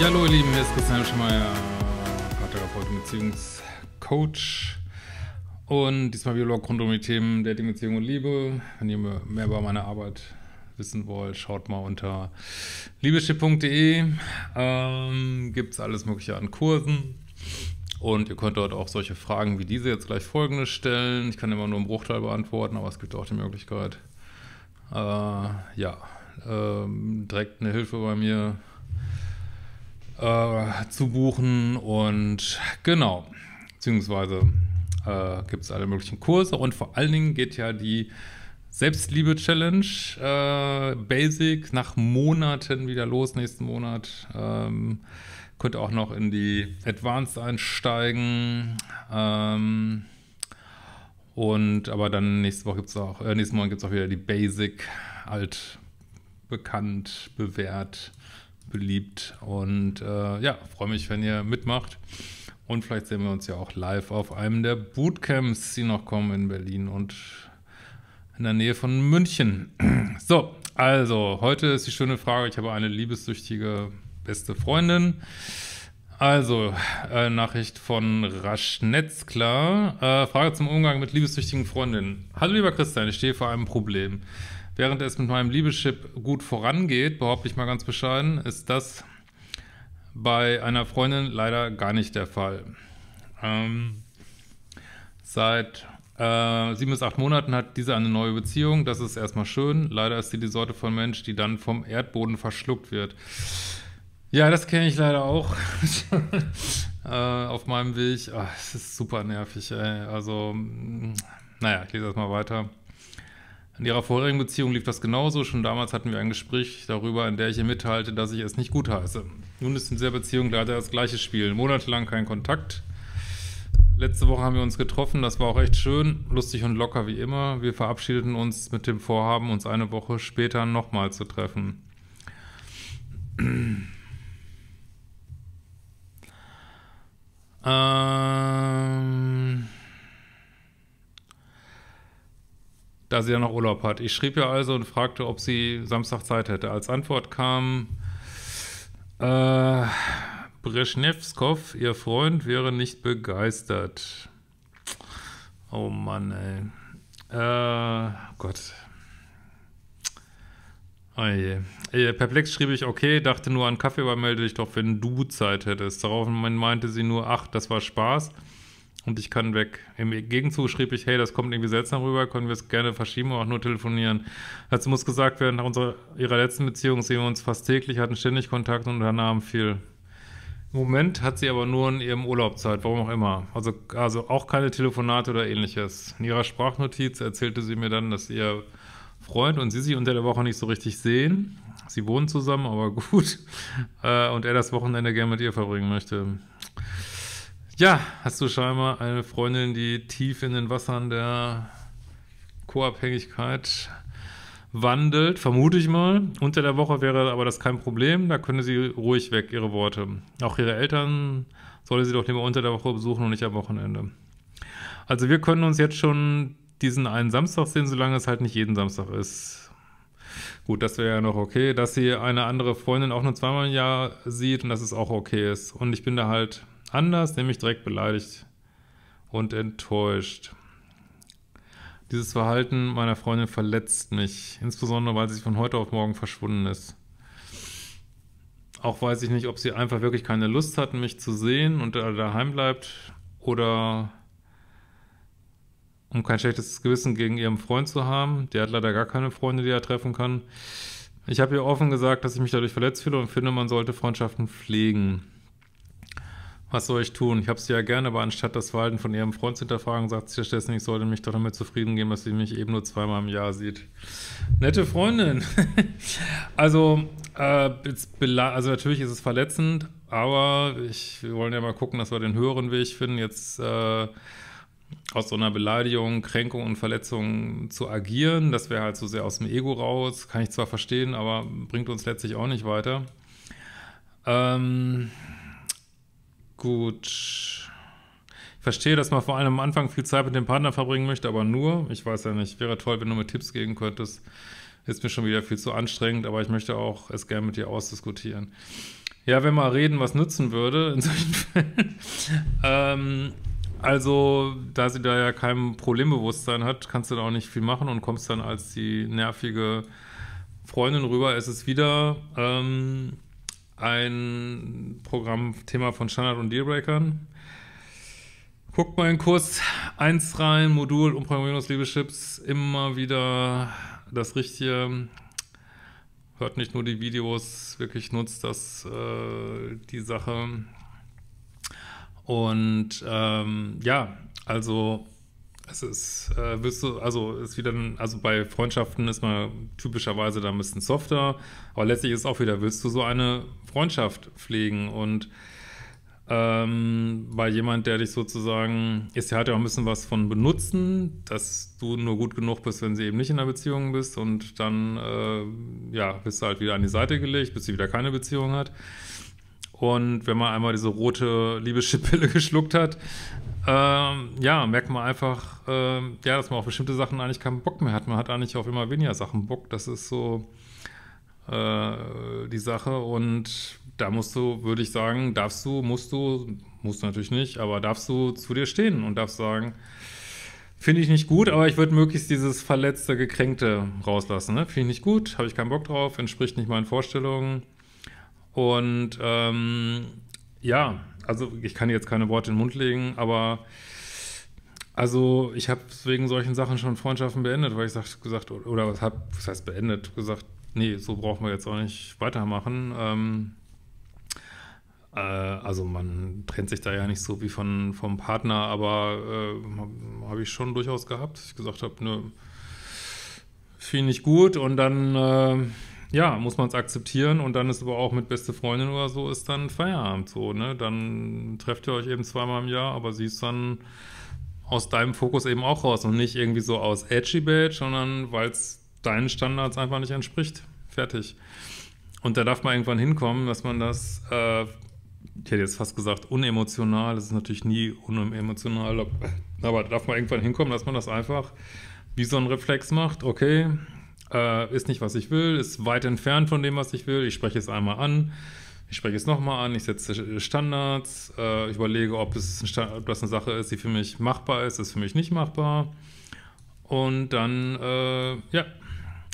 Ja, hallo ihr Lieben, hier ist Christian Schemeier, Paartherapeut und Beziehungscoach. Und diesmal Biolog rund um die Themen Dating, Beziehung und Liebe. Wenn ihr mehr über meine Arbeit wissen wollt, schaut mal unter liebeschipp.de. Ähm, Gibt es alles Mögliche an Kursen. Und ihr könnt dort auch solche Fragen wie diese jetzt gleich folgende stellen. Ich kann immer nur einen Bruchteil beantworten, aber es gibt auch die Möglichkeit. Äh, ja, ähm, direkt eine Hilfe bei mir äh, zu buchen. Und genau, beziehungsweise äh, gibt es alle möglichen Kurse und vor allen Dingen geht ja die Selbstliebe-Challenge äh, Basic nach Monaten wieder los, nächsten Monat. Ähm, könnt auch noch in die Advanced einsteigen. Ähm, und aber dann nächste Woche gibt es auch, äh, nächsten Monat gibt es auch wieder die Basic, alt, bekannt, bewährt beliebt. Und äh, ja, freue mich, wenn ihr mitmacht. Und vielleicht sehen wir uns ja auch live auf einem der Bootcamps, die noch kommen in Berlin und in der Nähe von München. So, also, heute ist die schöne Frage. Ich habe eine liebessüchtige beste Freundin. Also, äh, Nachricht von Raschnetz, Äh, Frage zum Umgang mit liebessüchtigen Freundinnen. Hallo, lieber Christian, ich stehe vor einem Problem. Während es mit meinem Liebeschip gut vorangeht, behaupte ich mal ganz bescheiden, ist das bei einer Freundin leider gar nicht der Fall. Ähm, seit äh, sieben bis acht Monaten hat diese eine neue Beziehung. Das ist erstmal schön. Leider ist sie die Sorte von Mensch, die dann vom Erdboden verschluckt wird. Ja, das kenne ich leider auch. Äh, auf meinem Weg. Ah, es ist super nervig. Ey. Also, naja, ich lese das mal weiter. In ihrer vorherigen Beziehung lief das genauso. Schon damals hatten wir ein Gespräch darüber, in der ich ihr mitteilte, dass ich es nicht gut heiße. Nun ist in dieser Beziehung leider das gleiche Spiel. Monatelang kein Kontakt. Letzte Woche haben wir uns getroffen, das war auch echt schön, lustig und locker wie immer. Wir verabschiedeten uns mit dem Vorhaben, uns eine Woche später nochmal zu treffen. ähm da sie ja noch Urlaub hat. Ich schrieb ihr also und fragte, ob sie Samstag Zeit hätte. Als Antwort kam, äh, Breschnevskov, ihr Freund, wäre nicht begeistert. Oh Mann, ey. Äh, Gott. Oh je. Äh, perplex schrieb ich, okay, dachte nur an Kaffee, aber melde dich doch, wenn du Zeit hättest. Darauf meinte sie nur, ach, das war Spaß und ich kann weg. Im Gegenzug schrieb ich, hey, das kommt irgendwie seltsam rüber, können wir es gerne verschieben oder auch nur telefonieren. Dazu muss gesagt werden, nach unserer, ihrer letzten Beziehung sehen wir uns fast täglich, hatten ständig Kontakt und unternahmen viel. Im Moment hat sie aber nur in ihrem Urlaub Zeit, warum auch immer. Also, also auch keine Telefonate oder ähnliches. In ihrer Sprachnotiz erzählte sie mir dann, dass ihr Freund und sie sich unter der Woche nicht so richtig sehen. Sie wohnen zusammen, aber gut. Äh, und er das Wochenende gerne mit ihr verbringen möchte. Ja, hast du scheinbar eine Freundin, die tief in den Wassern der Co-Abhängigkeit wandelt, vermute ich mal. Unter der Woche wäre aber das kein Problem, da könne sie ruhig weg, ihre Worte. Auch ihre Eltern sollte sie doch lieber unter der Woche besuchen und nicht am Wochenende. Also wir können uns jetzt schon diesen einen Samstag sehen, solange es halt nicht jeden Samstag ist. Gut, das wäre ja noch okay, dass sie eine andere Freundin auch nur zweimal im Jahr sieht und dass es auch okay ist. Und ich bin da halt anders, nämlich direkt beleidigt und enttäuscht. Dieses Verhalten meiner Freundin verletzt mich, insbesondere weil sie von heute auf morgen verschwunden ist. Auch weiß ich nicht, ob sie einfach wirklich keine Lust hat, mich zu sehen und daheim bleibt oder um kein schlechtes Gewissen gegen ihren Freund zu haben. Der hat leider gar keine Freunde, die er treffen kann. Ich habe ihr offen gesagt, dass ich mich dadurch verletzt fühle und finde, man sollte Freundschaften pflegen. Was soll ich tun? Ich habe sie ja gerne, aber anstatt das Verhalten von ihrem Freund zu hinterfragen, sagt sie stattdessen, ich sollte mich doch damit zufrieden geben, dass sie mich eben nur zweimal im Jahr sieht. Nette Freundin. also, äh, also, natürlich ist es verletzend, aber ich, wir wollen ja mal gucken, dass wir den höheren Weg finden. Jetzt äh, aus so einer Beleidigung, Kränkung und Verletzung zu agieren, das wäre halt so sehr aus dem Ego raus. Kann ich zwar verstehen, aber bringt uns letztlich auch nicht weiter. Ähm Gut. Ich verstehe, dass man vor allem am Anfang viel Zeit mit dem Partner verbringen möchte, aber nur, ich weiß ja nicht, wäre toll, wenn du mir Tipps geben könntest. Ist mir schon wieder viel zu anstrengend, aber ich möchte auch es gerne mit dir ausdiskutieren. Ja, wenn mal reden, was nützen würde in solchen Fällen. ähm, also, da sie da ja kein Problembewusstsein hat, kannst du da auch nicht viel machen und kommst dann als die nervige Freundin rüber. Es ist wieder. Ähm, ein Programm, Thema von Standard- und Dealbreakern. Guckt mal in Kurs 1 rein, Modul und Programmierungsliebe-Chips, immer wieder das Richtige. Hört nicht nur die Videos, wirklich nutzt das äh, die Sache. Und ähm, ja, also es ist, äh, wirst du, also ist wieder, also bei Freundschaften ist man typischerweise da ein bisschen softer, aber letztlich ist es auch wieder, willst du so eine Freundschaft pflegen und ähm, bei jemand, der dich sozusagen, ist ja halt auch ein bisschen was von benutzen, dass du nur gut genug bist, wenn sie eben nicht in einer Beziehung bist und dann, äh, ja, bist du halt wieder an die Seite gelegt, bis sie wieder keine Beziehung hat. Und wenn man einmal diese rote Liebesschippille geschluckt hat, ähm, ja, merkt man einfach, ähm, ja, dass man auf bestimmte Sachen eigentlich keinen Bock mehr hat. Man hat eigentlich auf immer weniger Sachen Bock. Das ist so äh, die Sache. Und da musst du, würde ich sagen, darfst du, musst du, musst du natürlich nicht, aber darfst du zu dir stehen und darfst sagen, Finde ich nicht gut, aber ich würde möglichst dieses verletzte, gekränkte rauslassen. Ne? Finde ich nicht gut, habe ich keinen Bock drauf, entspricht nicht meinen Vorstellungen. Und ähm, ja, also ich kann jetzt keine Worte in den Mund legen, aber also ich habe wegen solchen Sachen schon Freundschaften beendet, weil ich sag, gesagt, oder was habe, was heißt beendet, gesagt, nee, so brauchen wir jetzt auch nicht weitermachen. Ähm, äh, also man trennt sich da ja nicht so wie von, vom Partner, aber äh, habe ich schon durchaus gehabt, dass ich gesagt habe, ne, finde ich gut und dann... Äh, ja, muss man es akzeptieren und dann ist aber auch mit beste Freundin oder so, ist dann Feierabend so, ne? Dann trefft ihr euch eben zweimal im Jahr, aber sie ist dann aus deinem Fokus eben auch raus und nicht irgendwie so aus edgy Badge, sondern weil es deinen Standards einfach nicht entspricht. Fertig. Und da darf man irgendwann hinkommen, dass man das, äh, ich hätte jetzt fast gesagt, unemotional, das ist natürlich nie unemotional, aber da darf man irgendwann hinkommen, dass man das einfach wie so ein Reflex macht, okay, äh, ist nicht, was ich will, ist weit entfernt von dem, was ich will. Ich spreche es einmal an, ich spreche es nochmal an, ich setze Standards, äh, ich überlege, ob das, ob das, eine Sache ist, die für mich machbar ist, ist für mich nicht machbar. Und dann, äh, ja,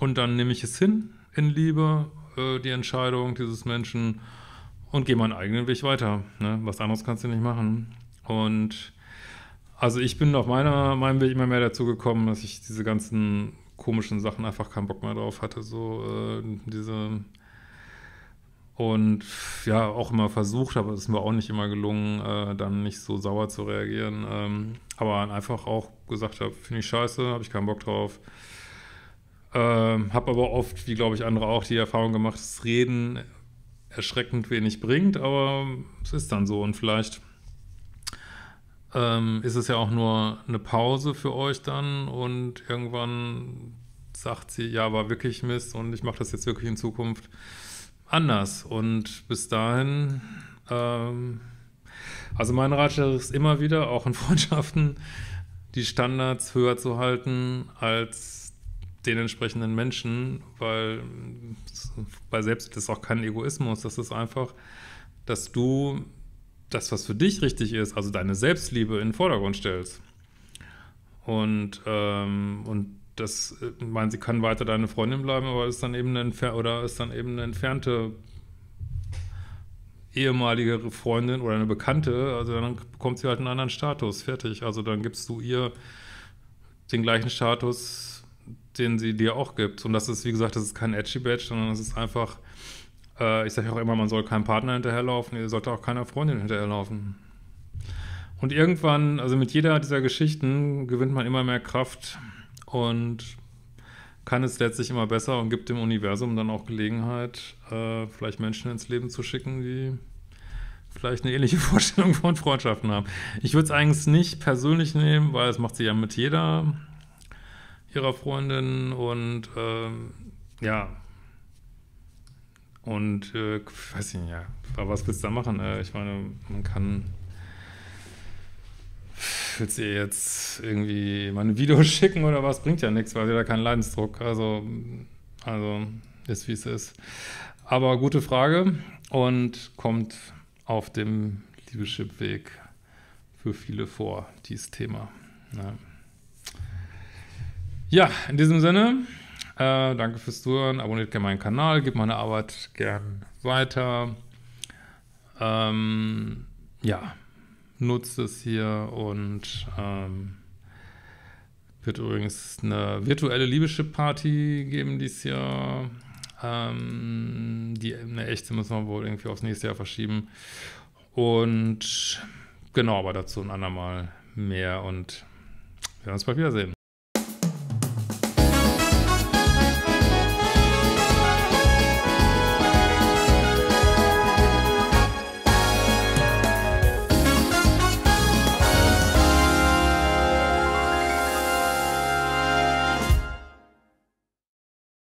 und dann nehme ich es hin in Liebe, äh, die Entscheidung dieses Menschen und gehe meinen eigenen Weg weiter. Ne? Was anderes kannst du nicht machen. Und also ich bin auf meiner, meinem Weg immer mehr dazu gekommen, dass ich diese ganzen komischen Sachen einfach keinen Bock mehr drauf hatte. So äh, diese und ja, auch immer versucht, aber es ist mir auch nicht immer gelungen, äh, dann nicht so sauer zu reagieren. Ähm, aber einfach auch gesagt habe, finde ich scheiße, habe ich keinen Bock drauf. Ähm, habe aber oft, wie glaube ich andere auch, die Erfahrung gemacht, dass Reden erschreckend wenig bringt, aber es ist dann so und vielleicht ähm, ist es ja auch nur eine Pause für euch dann und irgendwann sagt sie, ja, war wirklich Mist und ich mache das jetzt wirklich in Zukunft anders. Und bis dahin, ähm, also mein Ratschlag ist immer wieder, auch in Freundschaften, die Standards höher zu halten als den entsprechenden Menschen, weil bei selbst ist auch kein Egoismus, das ist einfach, dass du das, was für dich richtig ist, also deine Selbstliebe in den Vordergrund stellst. Und, ähm, und das, äh, ich meine, sie kann weiter deine Freundin bleiben, aber ist dann eben eine, oder ist dann eben eine entfernte ehemalige Freundin oder eine Bekannte, also dann bekommt sie halt einen anderen Status, fertig. Also dann gibst du ihr den gleichen Status, den sie dir auch gibt. Und das ist, wie gesagt, das ist kein Edgy Badge, sondern das ist einfach, äh, ich sage auch immer, man soll keinem Partner hinterherlaufen, ihr sollt auch keiner Freundin hinterherlaufen. Und irgendwann, also mit jeder dieser Geschichten, gewinnt man immer mehr Kraft und kann es letztlich immer besser und gibt dem Universum dann auch Gelegenheit, äh, vielleicht Menschen ins Leben zu schicken, die vielleicht eine ähnliche Vorstellung von Freundschaften haben. Ich würde es eigentlich nicht persönlich nehmen, weil es macht sie ja mit jeder ihrer Freundinnen und ähm, ja, und äh, weiß ich nicht, ja. Aber was willst du da machen? Äh, ich meine, man kann. Willst du ihr jetzt irgendwie mal ein Video schicken oder was? Bringt ja nichts, weil sie da keinen Leidensdruck. Also, also ist wie es ist. Aber gute Frage und kommt auf dem Liebeschip-Weg für viele vor, dieses Thema. Ja, ja in diesem Sinne. Äh, danke fürs Zuhören. Abonniert gerne meinen Kanal, gebt meine Arbeit gern weiter. Ähm, ja, nutzt es hier und ähm, wird übrigens eine virtuelle Liebeschip-Party geben dieses Jahr. Ähm, die eine echte müssen wir wohl irgendwie aufs nächste Jahr verschieben. Und genau, aber dazu ein andermal mehr und wir werden uns bald wiedersehen.